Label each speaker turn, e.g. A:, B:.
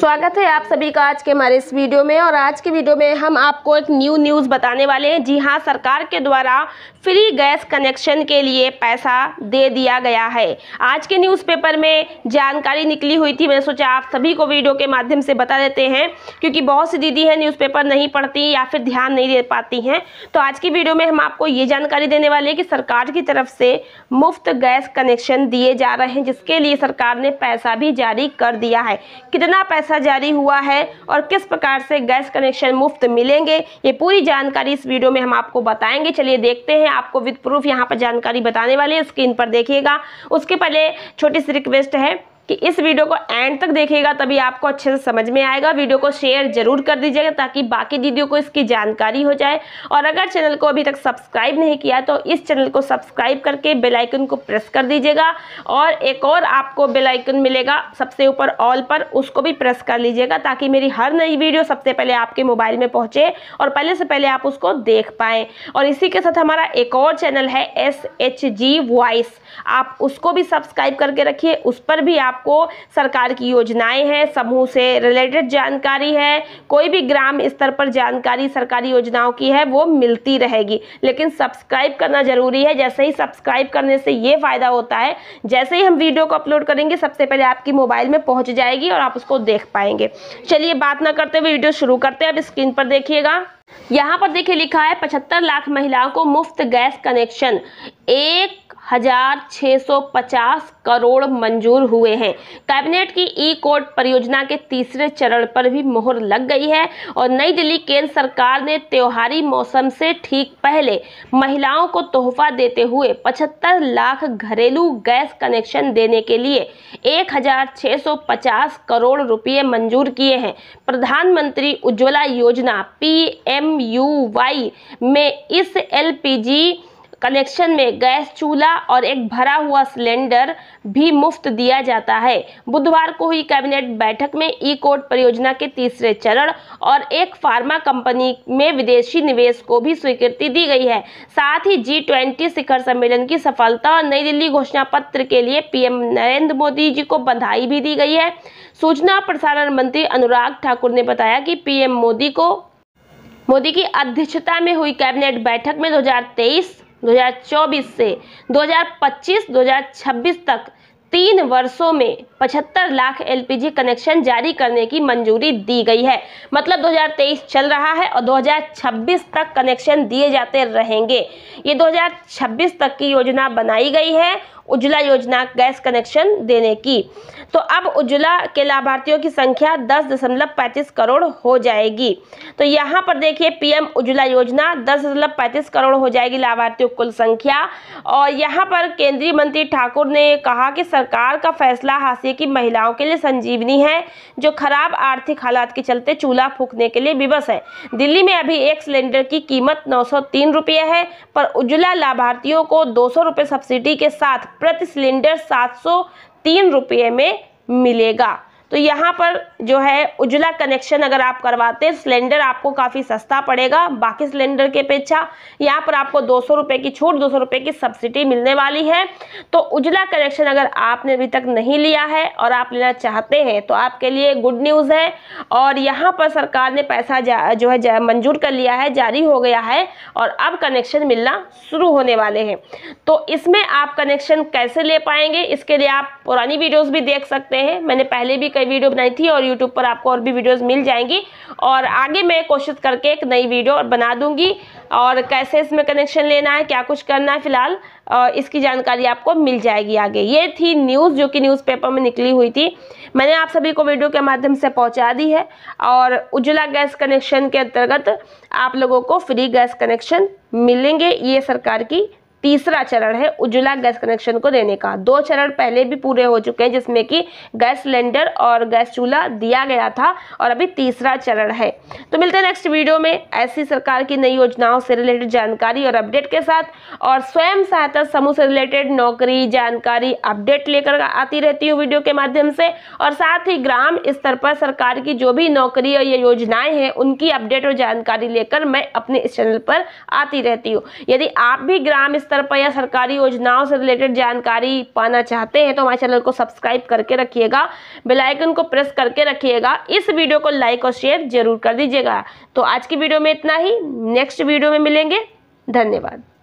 A: स्वागत है आप सभी का आज के हमारे इस वीडियो में और आज के वीडियो में हम आपको एक न्यू न्यूज़ बताने वाले हैं जी हाँ सरकार के द्वारा फ्री गैस कनेक्शन के लिए पैसा दे दिया गया है आज के न्यूज़पेपर में जानकारी निकली हुई थी मैंने सोचा आप सभी को वीडियो के माध्यम से बता देते हैं क्योंकि बहुत सी दीदी हैं न्यूज़पेपर नहीं पढ़ती या फिर ध्यान नहीं दे पाती हैं तो आज की वीडियो में हम आपको ये जानकारी देने वाले हैं कि सरकार की तरफ से मुफ्त गैस कनेक्शन दिए जा रहे हैं जिसके लिए सरकार ने पैसा भी जारी कर दिया है कितना पैसा पैसा जारी हुआ है और किस प्रकार से गैस कनेक्शन मुफ्त मिलेंगे ये पूरी जानकारी इस वीडियो में हम आपको बताएंगे चलिए देखते हैं आपको विद प्रूफ यहाँ पर जानकारी बताने वाले हैं स्क्रीन पर देखिएगा उसके पहले छोटी सी रिक्वेस्ट है कि इस वीडियो को एंड तक देखिएगा तभी आपको अच्छे से समझ में आएगा वीडियो को शेयर जरूर कर दीजिएगा ताकि बाकी दीदियों को इसकी जानकारी हो जाए और अगर चैनल को अभी तक सब्सक्राइब नहीं किया तो इस चैनल को सब्सक्राइब करके बेलाइकन को प्रेस कर दीजिएगा और एक और आपको बेलाइकन मिलेगा सबसे ऊपर ऑल पर उसको भी प्रेस कर लीजिएगा ताकि मेरी हर नई वीडियो सबसे पहले आपके मोबाइल में पहुँचे और पहले से पहले आप उसको देख पाएँ और इसी के साथ हमारा एक और चैनल है एस एच जी वॉइस आप उसको भी सब्सक्राइब करके रखिए उस पर भी आप आपको सरकार की योजनाएं हैं समूह से रिलेटेड जानकारी है कोई भी ग्राम स्तर पर जानकारी सरकारी योजनाओं की है वो मिलती रहेगी लेकिन सब्सक्राइब करना जरूरी है जैसे ही सब्सक्राइब करने से ये फ़ायदा होता है जैसे ही हम वीडियो को अपलोड करेंगे सबसे पहले आपकी मोबाइल में पहुंच जाएगी और आप उसको देख पाएंगे चलिए बात ना करते हुए वीडियो शुरू करते हैं अब स्क्रीन पर देखिएगा यहाँ पर देखिए लिखा है पचहत्तर लाख महिलाओं को मुफ्त गैस कनेक्शन एक हजार छः सौ पचास करोड़ मंजूर हुए हैं कैबिनेट की ई कोर्ट परियोजना के तीसरे चरण पर भी मोहर लग गई है और नई दिल्ली केंद्र सरकार ने त्योहारी मौसम से ठीक पहले महिलाओं को तोहफा देते हुए पचहत्तर लाख घरेलू गैस कनेक्शन देने के लिए एक हजार छः सौ पचास करोड़ रुपये मंजूर किए हैं प्रधानमंत्री उज्ज्वला योजना पी एम यू वाई में इस एल पी जी कनेक्शन में गैस चूल्हा और एक भरा हुआ सिलेंडर भी मुफ्त दिया जाता है बुधवार को हुई कैबिनेट बैठक में ई कोर्ट परियोजना के तीसरे चरण और एक फार्मा कंपनी में विदेशी निवेश को भी स्वीकृति दी गई है साथ ही जी ट्वेंटी शिखर सम्मेलन की सफलता और नई दिल्ली घोषणा पत्र के लिए पीएम नरेंद्र मोदी जी को बधाई भी दी गई है सूचना प्रसारण मंत्री अनुराग ठाकुर ने बताया कि पीएम मोदी को मोदी की अध्यक्षता में हुई कैबिनेट बैठक में 2023 2024 से 2025 2026 तक तीन वर्षों में 75 लाख एलपीजी कनेक्शन जारी करने की मंजूरी दी गई है मतलब 2023 चल रहा है और 2026 तक कनेक्शन दिए जाते रहेंगे ये 2026 तक की योजना बनाई गई है उज्ज्वला योजना गैस कनेक्शन देने की तो अब उज्ज्वला के लाभार्थियों की संख्या दस दशमलव पैंतीस करोड़ हो जाएगी तो यहाँ पर देखिए पीएम उज्ज्वला योजना दस दशमलव पैंतीस करोड़ हो जाएगी लाभार्थियों कुल संख्या और यहाँ पर केंद्रीय मंत्री ठाकुर ने कहा कि सरकार का फैसला हासिल की महिलाओं के लिए संजीवनी है जो खराब आर्थिक हालात के चलते चूल्हा फूकने के लिए विवश है दिल्ली में अभी एक सिलेंडर की कीमत नौ सौ है पर उज्ज्वला लाभार्थियों को दो सौ सब्सिडी के साथ प्रति सिलेंडर सात तीन रुपये में मिलेगा तो यहाँ पर जो है उजला कनेक्शन अगर आप करवाते सिलेंडर आपको काफ़ी सस्ता पड़ेगा बाकी सिलेंडर के अपेक्षा यहाँ पर आपको दो सौ की छूट दो सौ की सब्सिडी मिलने वाली है तो उजला कनेक्शन अगर आपने अभी तक नहीं लिया है और आप लेना चाहते हैं तो आपके लिए गुड न्यूज़ है और यहाँ पर सरकार ने पैसा जो है मंजूर कर लिया है जारी हो गया है और अब कनेक्शन मिलना शुरू होने वाले हैं तो इसमें आप कनेक्शन कैसे ले पाएंगे इसके लिए आप पुरानी वीडियोज़ भी देख सकते हैं मैंने पहले भी कई वीडियो बनाई थी और यूट्यूब पर आपको और भी वीडियोज़ मिल जाएंगी और आगे मैं कोशिश करके एक नई वीडियो बना दूंगी और कैसे इसमें कनेक्शन लेना है क्या कुछ करना है फिलहाल इसकी जानकारी आपको मिल जाएगी आगे ये थी न्यूज़ जो कि न्यूज़पेपर में निकली हुई थी मैंने आप सभी को वीडियो के माध्यम से पहुंचा दी है और उज्ज्वला गैस कनेक्शन के अंतर्गत आप लोगों को फ्री गैस कनेक्शन मिलेंगे ये सरकार की तीसरा चरण है उज्ज्वला गैस कनेक्शन को देने का दो चरण पहले भी पूरे हो चुके हैं जिसमें कि गैस सिलेंडर और गैस चूल्हा दिया गया था और अभी तीसरा चरण है तो मिलते हैं नेक्स्ट वीडियो में ऐसी सरकार की नई योजनाओं से रिलेटेड जानकारी और अपडेट के साथ और स्वयं सहायता समूह से रिलेटेड नौकरी जानकारी अपडेट लेकर आती रहती हूँ वीडियो के माध्यम से और साथ ही ग्राम स्तर पर सरकार की जो भी नौकरी और ये योजनाएं हैं उनकी अपडेट और जानकारी लेकर मैं अपने इस चैनल पर आती रहती हूँ यदि आप भी ग्राम स्तर पर या सरकारी योजनाओं से रिलेटेड जानकारी पाना चाहते हैं तो हमारे चैनल को सब्सक्राइब करके रखिएगा बेलाइकन को प्रेस करके रखिएगा इस वीडियो को लाइक और शेयर जरूर कर दीजिएगा तो आज की वीडियो में इतना ही नेक्स्ट वीडियो में मिलेंगे धन्यवाद